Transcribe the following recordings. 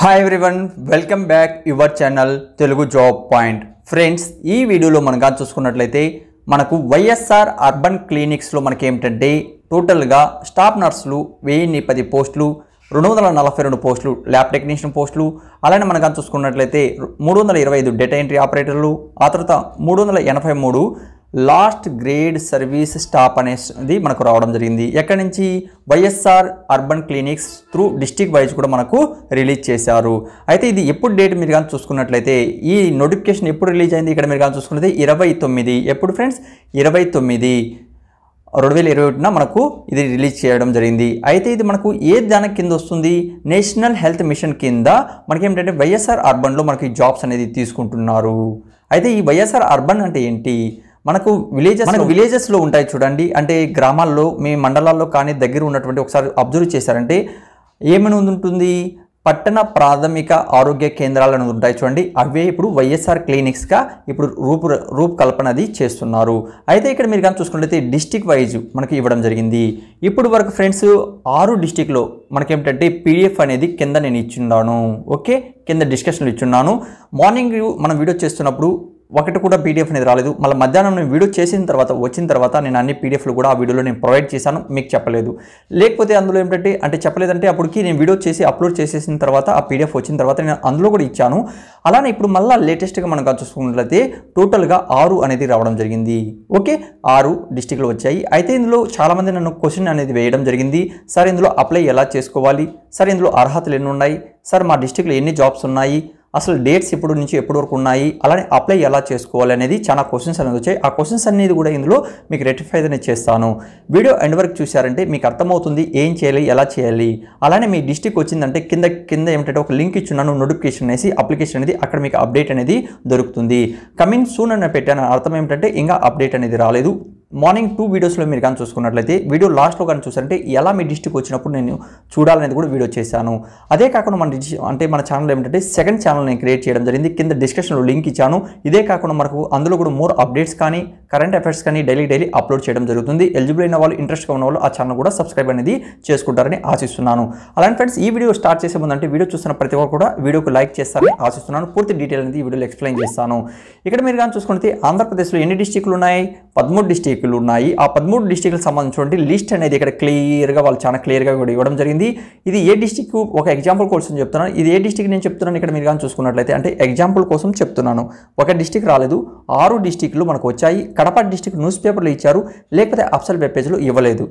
hi everyone welcome back your channel Telugu job point friends ఈ వీడియోలో మనం కానీ చూసుకున్నట్లయితే మనకు వైఎస్ఆర్ అర్బన్ క్లినిక్స్లో మనకి ఏమిటంటే టోటల్గా స్టాఫ్ నర్సులు వెయ్యిన్ని పది పోస్టులు రెండు వందల నలభై రెండు పోస్టులు ల్యాబ్ టెక్నీషియన్ పోస్టులు అలానే మనం కానీ చూసుకున్నట్లయితే మూడు వందల ఇరవై ఐదు డేటా ఎంట్రీ ఆపరేటర్లు ఆ తర్వాత మూడు వందల ఎనభై మూడు లాస్ట్ గ్రేడ్ సర్వీస్ స్టాప్ అనేది మనకు రావడం జరిగింది ఎక్కడి నుంచి YSR urban clinics through district wise కూడా మనకు రిలీజ్ చేశారు అయితే ఇది ఎప్పుడు డేట్ మీరు కానీ చూసుకున్నట్లయితే ఈ నోటిఫికేషన్ ఎప్పుడు రిలీజ్ అయింది ఇక్కడ మీరు కానీ చూసుకున్నది ఇరవై తొమ్మిది ఎప్పుడు ఫ్రెండ్స్ ఇరవై తొమ్మిది రెండు వేల ఇరవై ఒకటిన మనకు ఇది రిలీజ్ చేయడం జరిగింది అయితే ఇది మనకు ఏ దాని కింద వస్తుంది నేషనల్ హెల్త్ మిషన్ కింద మనకి ఏమిటంటే వైఎస్ఆర్ అర్బన్లో మనకి జాబ్స్ అనేది తీసుకుంటున్నారు అయితే ఈ వైఎస్ఆర్ అర్బన్ అంటే ఏంటి మనకు విలేజెస్ మనకు విలేజెస్లో ఉంటాయి చూడండి అంటే గ్రామాల్లో మీ మండలాల్లో కానీ దగ్గర ఉన్నటువంటి ఒకసారి అబ్జర్వ్ చేశారంటే ఏమని ఉంటుంది పట్టణ ప్రాథమిక ఆరోగ్య కేంద్రాలు అనేది ఉంటాయి చూడండి అవే ఇప్పుడు వైఎస్ఆర్ క్లినిక్స్గా ఇప్పుడు రూపు రూపకల్పనది చేస్తున్నారు అయితే ఇక్కడ మీరు కానీ చూసుకున్నట్లయితే డిస్టిక్ వైజ్ మనకి ఇవ్వడం జరిగింది ఇప్పుడు వరకు ఫ్రెండ్స్ ఆరు డిస్టిక్లో మనకేమిటంటే పీడిఎఫ్ అనేది కింద నేను ఇచ్చిన్నాను ఓకే కింద డిస్కషన్లు ఇచ్చున్నాను మార్నింగ్ మనం వీడియో చేస్తున్నప్పుడు ఒకటి కూడా పీడిఎఫ్ అనేది రాలేదు మళ్ళీ మధ్యాహ్నం నేను వీడియో చేసిన తర్వాత వచ్చిన తర్వాత నేను అన్ని పీడిఎఫ్లు కూడా ఆ వీడియోలో నేను ప్రొవైడ్ చేశాను మీకు చెప్పలేదు లేకపోతే అందులో ఏంటంటే అంటే చెప్పలేదంటే అప్పటికి నేను వీడియో చేసి అప్లోడ్ చేసేసిన తర్వాత ఆ పీడిఎఫ్ వచ్చిన తర్వాత నేను అందులో కూడా ఇచ్చాను అలానే ఇప్పుడు మళ్ళీ లేటెస్ట్గా మనం చూసుకున్నట్లయితే టోటల్గా ఆరు అనేది రావడం జరిగింది ఓకే ఆరు డిస్టిక్లు వచ్చాయి అయితే ఇందులో చాలామంది నన్ను క్వశ్చన్ అనేది వేయడం జరిగింది సార్ ఇందులో అప్లై ఎలా చేసుకోవాలి సార్ ఇందులో అర్హతలు ఎన్ని ఉన్నాయి సార్ మా డిస్టిక్లో ఎన్ని జాబ్స్ ఉన్నాయి అసలు డేట్స్ ఇప్పుడు నుంచి ఎప్పటి వరకు ఉన్నాయి అలానే అప్లై ఎలా చేసుకోవాలి అనేది చాలా క్వశ్చన్స్ అనేది వచ్చాయి ఆ క్వశ్చన్స్ అనేది కూడా ఇందులో మీకు రెటిఫై అనేది చేస్తాను వీడియో ఎండ్ వరకు చూశారంటే మీకు అర్థమవుతుంది ఏం చేయాలి ఎలా చేయాలి అలానే మీ డిస్టిక్ వచ్చిందంటే కింద కింద ఏమిటంటే ఒక లింక్ ఇచ్చున్నాను నోటిఫికేషన్ అనేసి అప్లికేషన్ అనేది అక్కడ మీకు అప్డేట్ అనేది దొరుకుతుంది కమింగ్ సూన్ అని పెట్టాను అర్థం ఏమిటంటే ఇంకా అప్డేట్ అనేది రాలేదు మార్నింగ్ టూ వీడియోస్లో మీరు కానీ చూసుకున్నట్లయితే వీడియో లాస్ట్లో కానీ చూసారంటే ఎలా మీ డిస్టిక్ వచ్చినప్పుడు నేను చూడాలనేది కూడా వీడియో చేశాను అదే కాకుండా మన అంటే మన ఛానల్ ఏమిటంటే సెకండ్ ఛానల్ నేను క్రియేట్ చేయడం జరిగింది కింద డిస్క్రిప్షన్లో లింక్ ఇచ్చాను ఇదే కాకుండా మనకు అందులో కూడా మోర్ అప్డేట్స్ కానీ కరెంట్ అఫేర్స్ కానీ డైలీ డైలీ అప్లోడ్ చేయడం జరుగుతుంది ఎలిజిబుల్ అయిన వాళ్ళు ఇంట్రెస్ట్గా ఉన్న వాళ్ళు ఆ ఛానల్ కూడా సబ్స్క్రైబ్ అనేది చేసుకుంటారని ఆశిస్తున్నాను అలాంటి ఫ్రెండ్స్ ఈ వీడియో స్టార్ట్ చేసే ముందంటే వీడియో చూస్తున్న ప్రతి ఒక్కరు కూడా వీడియోకు లైక్ చేస్తారని ఆశిస్తున్నాను పూర్తి డీటెయిల్ అనేది ఈ వీడియోలో ఎక్స్ప్లెయిన్ చేస్తాను ఇక్కడ మీరు కానీ చూసుకుంటే ఆంధ్రప్రదేశ్లో ఎన్ని డిస్టిక్లు ఉన్నాయి పదమూడు డిస్టిక్లు ఉన్నాయి ఆ పదమూడు డిస్టిక్లకు సంబంధించినటువంటి లిస్ట్ అనేది ఇక్కడ క్లియర్గా వాళ్ళు చాలా క్లియర్గా కూడా ఇవ్వడం జరిగింది ఇది ఏ డిస్టిక్ ఒక ఎగ్జాంపుల్ కోసం చెప్తున్నాను ఇది ఏ డిస్టిక్ నేను చెప్తున్నాను ఇక్కడ మీరు కానీ చూసుకున్నట్లయితే అంటే ఎగ్జాంపుల్ కోసం చెప్తున్నాను ఒక డిస్టిక్ రాలేదు ఆరు డిస్టిక్లు మనకు వచ్చాయి కడప డిస్టిక్ న్యూస్ పేపర్లు ఇచ్చారు లేకపోతే అప్సల్ వెబ్ పేజ్లో ఇవ్వలేదు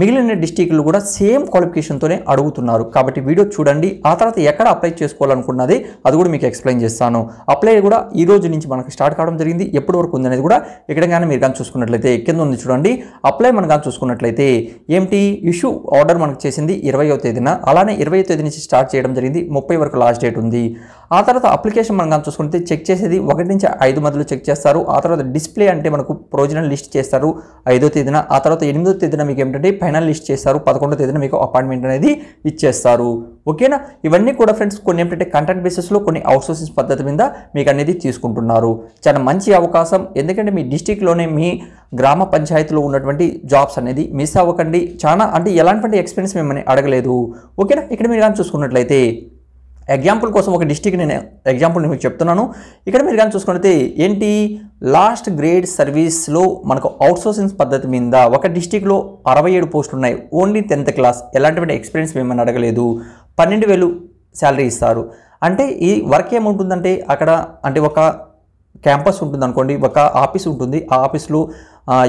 మిగిలిన డిస్టిక్లు కూడా సేమ్ క్వాలిఫికేషన్తోనే అడుగుతున్నారు కాబట్టి వీడియో చూడండి ఆ తర్వాత ఎక్కడ అప్లై చేసుకోవాలనుకున్నది అది కూడా మీకు ఎక్స్ప్లెయిన్ చేస్తాను అప్లై కూడా ఈ రోజు నుంచి మనకు స్టార్ట్ కావడం జరిగింది ఎప్పటి వరకు ఉందనేది కూడా ఇక్కడ కానీ మీరు కానీ చూసుకున్నట్లయితే కింద ఉంది చూడండి అప్లై మనం కానీ చూసుకున్నట్లయితే ఏమిటి ఇష్యూ ఆర్డర్ మనకు చేసింది ఇరవయో తేదీన అలానే ఇరవయో తేదీ నుంచి స్టార్ట్ చేయడం జరిగింది ముప్పై వరకు లాస్ట్ డేట్ ఉంది ఆ తర్వాత అప్లికేషన్ మనం కానీ చూసుకుంటే చెక్ చేసేది ఒకటి నుంచి ఐదు మధ్యలో చెక్ చేస్తారు ఆ తర్వాత డిస్ప్లే అంటే మనకు ప్రొవిజనల్ లిస్ట్ చేస్తారు ఐదో తేదీన ఆ తర్వాత ఎనిమిదో తేదీన మీకు ఏమిటంటే ఫైనల్ లిస్ట్ చేస్తారు పదకొండో తేదీన మీకు అపాయింట్మెంట్ అనేది ఇచ్చేస్తారు ఓకేనా ఇవన్నీ కూడా ఫ్రెండ్స్ కొన్ని ఏంటంటే కంటెంట్ బేసిస్లో కొన్ని అవుట్సోర్సింగ్ పద్ధతి మీద మీకు అనేది తీసుకుంటున్నారు చాలా మంచి అవకాశం ఎందుకంటే మీ డిస్టిక్లోనే మీ గ్రామ పంచాయతీలో ఉన్నటువంటి జాబ్స్ అనేది మిస్ అవ్వకండి చాలా అంటే ఎలాంటి ఎక్స్పీరియన్స్ మిమ్మల్ని అడగలేదు ఓకేనా ఇక్కడ మీరు కానీ చూసుకున్నట్లయితే ఎగ్జాంపుల్ కోసం ఒక డిస్టిక్ నేను ఎగ్జాంపుల్ నేను మీకు చెప్తున్నాను ఇక్కడ మీరు కానీ చూసుకుంటే ఏంటి లాస్ట్ గ్రేడ్ సర్వీస్లో మనకు అవుట్సోర్సింగ్ పద్ధతి మీద ఒక డిస్టిక్లో అరవై ఏడు పోస్టులు ఉన్నాయి ఓన్లీ టెన్త్ క్లాస్ ఎలాంటివంటి ఎక్స్పీరియన్స్ మేమని అడగలేదు పన్నెండు వేలు శాలరీ ఇస్తారు అంటే ఈ వర్క్ ఏముంటుందంటే అక్కడ అంటే ఒక క్యాంపస్ ఉంటుంది అనుకోండి ఒక ఆఫీస్ ఉంటుంది ఆ ఆఫీస్లో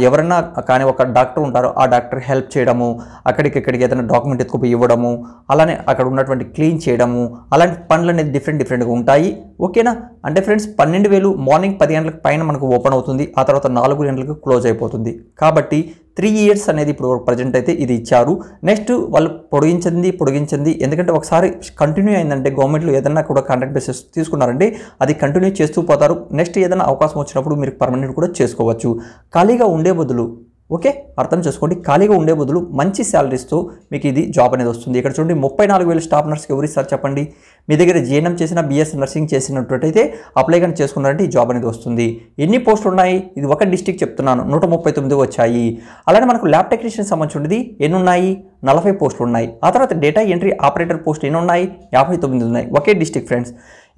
ఎవరైనా కానీ ఒక డాక్టర్ ఉంటారో ఆ డాక్టర్ హెల్ప్ చేయడము అక్కడికి ఇక్కడికి ఏదైనా డాక్యుమెంట్ ఎత్తుకుపోయి ఇవ్వడము అలానే అక్కడ ఉన్నటువంటి క్లీన్ చేయడము అలాంటి పనులు అనేది డిఫరెంట్ డిఫరెంట్గా ఉంటాయి ఓకేనా అంటే ఫ్రెండ్స్ పన్నెండు వేలు మార్నింగ్ పది గంటలకు పైన మనకు ఓపెన్ అవుతుంది ఆ తర్వాత నాలుగు గంటలకు క్లోజ్ అయిపోతుంది కాబట్టి త్రీ ఇయర్స్ అనేది ఇప్పుడు ప్రజెంట్ అయితే ఇది ఇచ్చారు నెక్స్ట్ వాళ్ళు పొడిగించింది పొడిగించింది ఎందుకంటే ఒకసారి కంటిన్యూ అయిందంటే గవర్నమెంట్లో ఏదైనా కూడా కాంట్రాక్ట్ బేసెస్ తీసుకున్నారంటే అది కంటిన్యూ చేస్తూ పోతారు నెక్స్ట్ ఏదైనా అవకాశం వచ్చినప్పుడు మీరు పర్మనెంట్ కూడా చేసుకోవచ్చు ఖాళీగా ఉండే బదులు ఓకే అర్థం చేసుకోండి ఖాళీగా ఉండే బదులు మంచి శాలరీస్తో మీకు ఇది జాబ్ అనేది వస్తుంది ఇక్కడ చూడండి ముప్పై నాలుగు వేల స్టాఫ్ నర్స్కి ఎవరు ఇస్తారు చెప్పండి మీ దగ్గర జీఎన్ఎం చేసిన బిఎస్ నర్సింగ్ చేసినట్టయితే అప్లై కానీ చేసుకున్నారంటే ఈ జాబ్ అనేది వస్తుంది ఎన్ని పోస్టులు ఉన్నాయి ఇది ఒక డిస్టిక్ చెప్తున్నాను నూట ముప్పై తొమ్మిది వచ్చాయి అలానే మనకు ల్యాబ్ టెక్నీషియన్ సంబంధించినది ఎన్ని ఉన్నాయి నలభై పోస్టులు ఉన్నాయి ఆ తర్వాత డేటా ఎంట్రీ ఆపరేటర్ పోస్ట్ ఎన్ని ఉన్నాయి యాభై తొమ్మిది ఉన్నాయి ఒకే డిస్టిక్ ఫ్రెండ్స్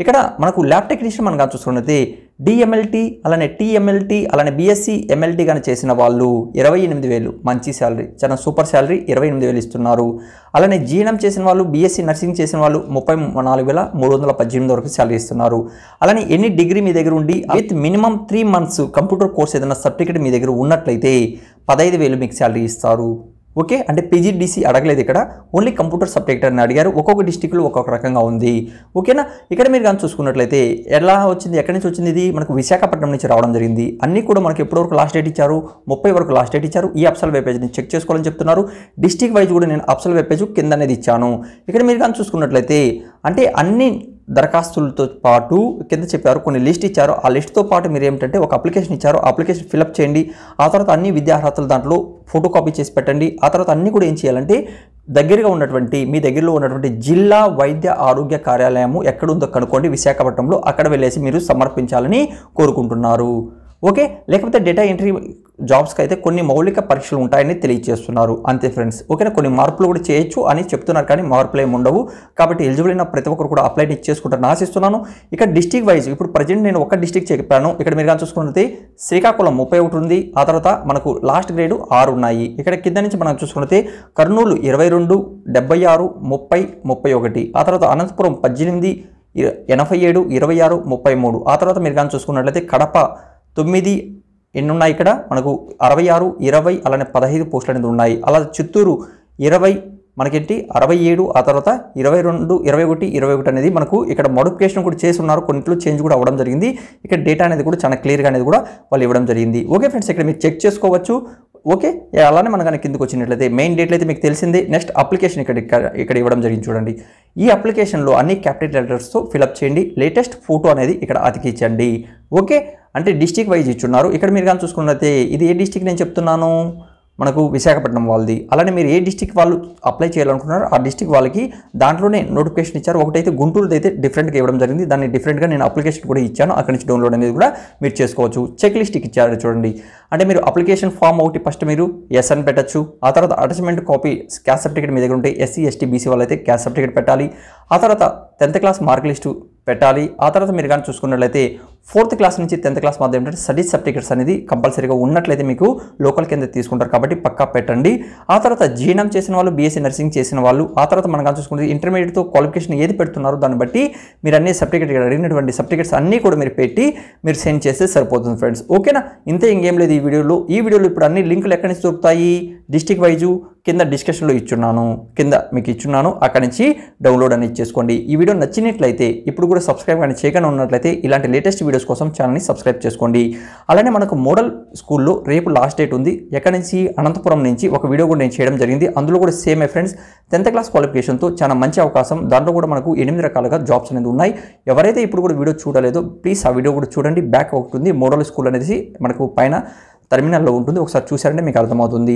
ఇక్కడ మనకు ల్యాబ్ టెక్నీషియన్ మనం చూసుకున్నది డిఎంఎల్టీ అలానే టీఎంఎల్టీ అలానే బీఎస్సీ ఎంఎల్టీ కానీ చేసిన వాళ్ళు ఇరవై ఎనిమిది వేలు మంచి శాలరీ చాలా సూపర్ శాలరీ ఇరవై ఎనిమిది వేలు ఇస్తున్నారు అలానే జీఎం చేసిన వాళ్ళు బీఎస్సీ నర్సింగ్ చేసిన వాళ్ళు ముప్పై నాలుగు వేల మూడు వందల పద్దెనిమిది వరకు శాలరీ ఇస్తున్నారు అలానే ఎన్ని డిగ్రీ మీ దగ్గర ఉండి with minimum three months computer course ఏదైనా సర్టిఫికేట్ మీ దగ్గర ఉన్నట్లయితే పదహైదు వేలు మీకు శాలరీ ఇస్తారు ఓకే అంటే పీజీడీసీ అడగలేదు ఇక్కడ ఓన్లీ కంప్యూటర్ సబ్జెక్ట్ అని అడిగారు ఒక్కొక్క డిస్టిక్లో ఒక్కొక్క రకంగా ఉంది ఓకేనా ఇక్కడ మీరు కానీ చూసుకున్నట్లయితే ఎలా వచ్చింది ఎక్కడి నుంచి వచ్చింది ఇది మనకు విశాఖపట్నం నుంచి రావడం జరిగింది అన్నీ కూడా మనకి ఎప్పటివరకు వరకు లాస్ట్ డేట్ ఇచ్చారు ముప్పై వరకు లాస్ట్ డేట్ ఇచ్చారు ఈ అప్సల్ వెబ్ పేజ్ని చెక్ చేసుకోవాలని చెప్తున్నారు డిస్టిక్ వైజ్ కూడా నేను అప్సల్ వెబ్ పేజ్ కింద అనేది ఇచ్చాను ఇక్కడ మీరు కానీ చూసుకున్నట్లయితే అంటే అన్ని దరఖాస్తులతో పాటు కింద చెప్పారు కొన్ని లిస్ట్ ఇచ్చారు ఆ లిస్ట్తో పాటు మీరు ఏమిటంటే ఒక అప్లికేషన్ ఇచ్చారు అప్లికేషన్ ఫిలప్ చేయండి ఆ తర్వాత అన్ని విద్యా అర్హతలు దాంట్లో ఫోటో కాపీ చేసి పెట్టండి ఆ తర్వాత అన్నీ కూడా ఏం చేయాలంటే దగ్గరగా ఉన్నటువంటి మీ దగ్గరలో ఉన్నటువంటి జిల్లా వైద్య ఆరోగ్య కార్యాలయము ఎక్కడుందో కనుక్కోండి విశాఖపట్నంలో అక్కడ వెళ్ళేసి మీరు సమర్పించాలని కోరుకుంటున్నారు ఓకే లేకపోతే డేటా ఎంట్రీ జాబ్స్కి అయితే కొన్ని మౌలిక పరీక్షలు ఉంటాయని తెలియజేస్తున్నారు అంతే ఫ్రెండ్స్ ఓకేనా కొన్ని మార్పులు కూడా చేయొచ్చు అని చెప్తున్నారు కానీ మార్పులు ఏమి ఉండవు కాబట్టి ఎలిజిబుల్ అయిన ప్రతి ఒక్కరు కూడా అప్లై చేసుకుంటారని ఆశిస్తున్నాను ఇక డిస్టిక్ వైజ్ ఇప్పుడు ప్రజెంట్ నేను ఒక డిస్టిక్ చెప్పాను ఇక్కడ మీరు కానీ చూసుకున్నది శ్రీకాకుళం ముప్పై ఒకటి ఉంది ఆ తర్వాత మనకు లాస్ట్ గ్రేడ్ ఆరు ఉన్నాయి ఇక్కడ కింద నుంచి మనం చూసుకున్నది కర్నూలు ఇరవై రెండు డెబ్బై ఆరు ముప్పై ముప్పై ఒకటి ఆ తర్వాత అనంతపురం పద్దెనిమిది ఎనభై ఏడు ఇరవై ఆరు ముప్పై మూడు ఆ తర్వాత మీరు కానీ చూసుకున్నట్లయితే కడప తొమ్మిది ఎన్ని ఉన్నాయి ఇక్కడ మనకు అరవై ఆరు ఇరవై అలానే పదహైదు పోస్టులు అనేది ఉన్నాయి అలా చిత్తూరు ఇరవై మనకేంటి అరవై ఏడు ఆ తర్వాత ఇరవై రెండు ఇరవై ఒకటి ఇరవై ఒకటి అనేది మనకు ఇక్కడ మోడిఫికేషన్ కూడా చేసి ఉన్నారు కొన్నిట్లో చేంజ్ కూడా అవ్వడం జరిగింది ఇక్కడ డేటా అనేది కూడా చాలా క్లియర్గా అనేది కూడా వాళ్ళు ఇవ్వడం జరిగింది ఓకే ఫ్రెండ్స్ ఇక్కడ మీరు చెక్ చేసుకోవచ్చు ఓకే అలానే మనం కనుక కిందకు వచ్చినట్లయితే మెయిన్ డేట్లు అయితే మీకు తెలిసింది నెక్స్ట్ అప్లికేషన్ ఇక్కడ ఇక్కడ ఇవ్వడం జరిగింది చూడండి ఈ అప్లికేషన్లో అన్ని క్యాపిటల్ లెటర్స్తో ఫిలప్ చేయండి లేటెస్ట్ ఫోటో అనేది ఇక్కడ అతికించండి ఓకే అంటే డిస్టిక్ వైజ్ ఇచ్చున్నారు ఇక్కడ మీరు కానీ చూసుకున్నట్లయితే ఇది ఏ డిస్టిక్ నేను చెప్తున్నాను మనకు విశాఖపట్నం వాళ్ళది అలానే మీరు ఏ డిస్టిక్ వాళ్ళు అప్లై చేయాలనుకున్నారో ఆ డిస్టిక్ వాళ్ళకి దాంట్లోనే నోటిఫికేషన్ ఇచ్చారు ఒకటైతే గుంటూరుది అయితే డిఫరెంట్గా ఇవ్వడం జరిగింది దాన్ని డిఫరెంట్గా నేను అప్లికేషన్ కూడా ఇచ్చాను అక్కడి నుంచి డౌన్లోడ్ అనేది కూడా మీరు చేసుకోవచ్చు చెక్ లిస్ట్కి ఇచ్చారు చూడండి అంటే మీరు అప్లికేషన్ ఫామ్ ఒకటి ఫస్ట్ మీరు ఎస్ అని పెట్టచ్చు ఆ తర్వాత అటాచ్మెంట్ కాపీ క్యాస్ట్ సర్టిఫికేట్ మీ దగ్గర ఉంటే ఎస్సీ ఎస్టీ బీసీ వాళ్ళైతే క్యాస్ట్ సర్టిఫికేట్ పెట్టాలి ఆ తర్వాత టెన్త్ క్లాస్ మార్క్ లిస్టు పెట్టాలి ఆ తర్వాత మీరు కానీ చూసుకున్నట్లయితే ఫోర్త్ క్లాస్ నుంచి టెన్త్ క్లాస్ మధ్య ఏంటంటే స్టడీస్ సర్టిఫికేట్స్ అనేది కంపల్సరీగా ఉన్నట్లయితే మీకు లోకల్ కింద తీసుకుంటారు కాబట్టి పక్కా పెట్టండి ఆ తర్వాత జీఎన్ఎం చేసిన వాళ్ళు బీఎస్సీ నర్సింగ్ చేసిన వాళ్ళు ఆ తర్వాత మనం కానీ చూసుకుంటే ఇంటర్మీడియట్తో క్వాలిఫికేషన్ ఏది పెడుతున్నారో దాన్ని బట్టి మీరు అన్ని సర్టిఫికేట్ అడిగినటువంటి సర్టిఫికేట్స్ అన్నీ కూడా మీరు పెట్టి మీరు సెండ్ చేస్తే సరిపోతుంది ఫ్రెండ్స్ ఓకేనా ఇంతే ఇంకేం లేదు ఈ వీడియోలో ఈ వీడియోలో ఇప్పుడు అన్ని లింకులు ఎక్కడి నుంచి దొరుకుతాయి డిస్టిక్ వైజు కింద డిస్క్రిప్షన్లో ఇచ్చున్నాను కింద మీకు ఇచ్చున్నాను అక్కడి నుంచి డౌన్లోడ్ అనేది చేసుకోండి ఈ వీడియో నచ్చినట్లయితే ఇప్పుడు కూడా సబ్స్క్రైబ్ కానీ చేయకుండా ఉన్నట్లయితే ఇలాంటి లేటెస్ట్ వీడియోస్ కోసం ఛానల్ని సబ్స్క్రైబ్ చేసుకోండి అలానే మనకు మోడల్ స్కూల్లో రేపు లాస్ట్ డేట్ ఉంది ఎక్కడి నుంచి అనంతపురం నుంచి ఒక వీడియో కూడా నేను చేయడం జరిగింది అందులో కూడా సేమ్ ఏ ఫ్రెండ్స్ టెన్త్ క్లాస్ క్వాలిఫికేషన్తో చాలా మంచి అవకాశం దాంట్లో కూడా మనకు ఎనిమిది రకాలుగా జాబ్స్ అనేది ఉన్నాయి ఎవరైతే ఇప్పుడు కూడా వీడియో చూడలేదో ప్లీజ్ ఆ వీడియో కూడా చూడండి బ్యాక్ ఒకటి ఉంది మోడల్ స్కూల్ అనేది మనకు పైన టెర్మినల్లో ఉంటుంది ఒకసారి చూసారంటే మీకు అర్థమవుతుంది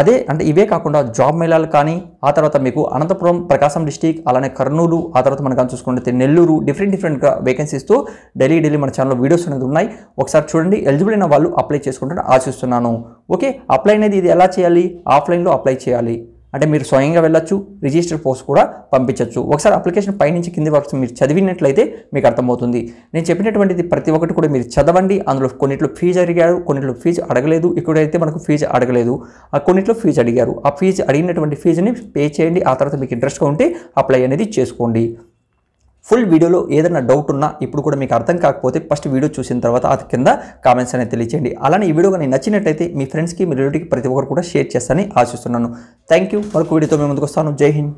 అదే అంటే ఇవే కాకుండా జాబ్ మేళాలు కానీ ఆ తర్వాత మీకు అనంతపురం ప్రకాశం డిస్టిక్ అలానే కర్నూలు ఆ తర్వాత మనం కానీ చూసుకుంటే నెల్లూరు డిఫరెంట్ డిఫరెంట్గా వేకెన్సీస్తో డైలీ డైలీ మన ఛానల్లో వీడియోస్ అనేది ఉన్నాయి ఒకసారి చూడండి ఎలిజిబుల్ అయిన వాళ్ళు అప్లై చేసుకుంటారని ఆశిస్తున్నాను ఓకే అప్లై అనేది ఇది ఎలా చేయాలి ఆఫ్లైన్లో అప్లై చేయాలి అంటే మీరు స్వయంగా వెళ్ళొచ్చు రిజిస్టర్ పోస్ట్ కూడా పంపించవచ్చు ఒకసారి అప్లికేషన్ పైనుంచి కింది వరకు మీరు చదివినట్లయితే మీకు అర్థమవుతుంది నేను చెప్పినటువంటిది ప్రతి ఒక్కటి కూడా మీరు చదవండి అందులో కొన్నిట్లో ఫీజు అడిగారు కొన్నిట్లో ఫీజు అడగలేదు అయితే మనకు ఫీజు అడగలేదు ఆ కొన్నిట్లో ఫీజు అడిగారు ఆ ఫీజు అడిగినటువంటి ఫీజుని పే చేయండి ఆ తర్వాత మీకు ఇంట్రెస్ట్గా ఉంటే అప్లై అనేది చేసుకోండి ఫుల్ వీడియోలో ఏదైనా డౌట్ ఉన్నా ఇప్పుడు కూడా మీకు అర్థం కాకపోతే ఫస్ట్ వీడియో చూసిన తర్వాత అది కింద కామెంట్స్ అనేది తెలియచేయండి అలానే ఈ వీడియో కానీ నచ్చినట్టయితే మీ ఫ్రెండ్స్కి మీ రిలేటివ్కి ప్రతి ఒక్కరు కూడా షేర్ చేస్తానని ఆశిస్తున్నాను థ్యాంక్ యూ మరొక వీడియోతో మేము ముందుకు వస్తాను జై హింద్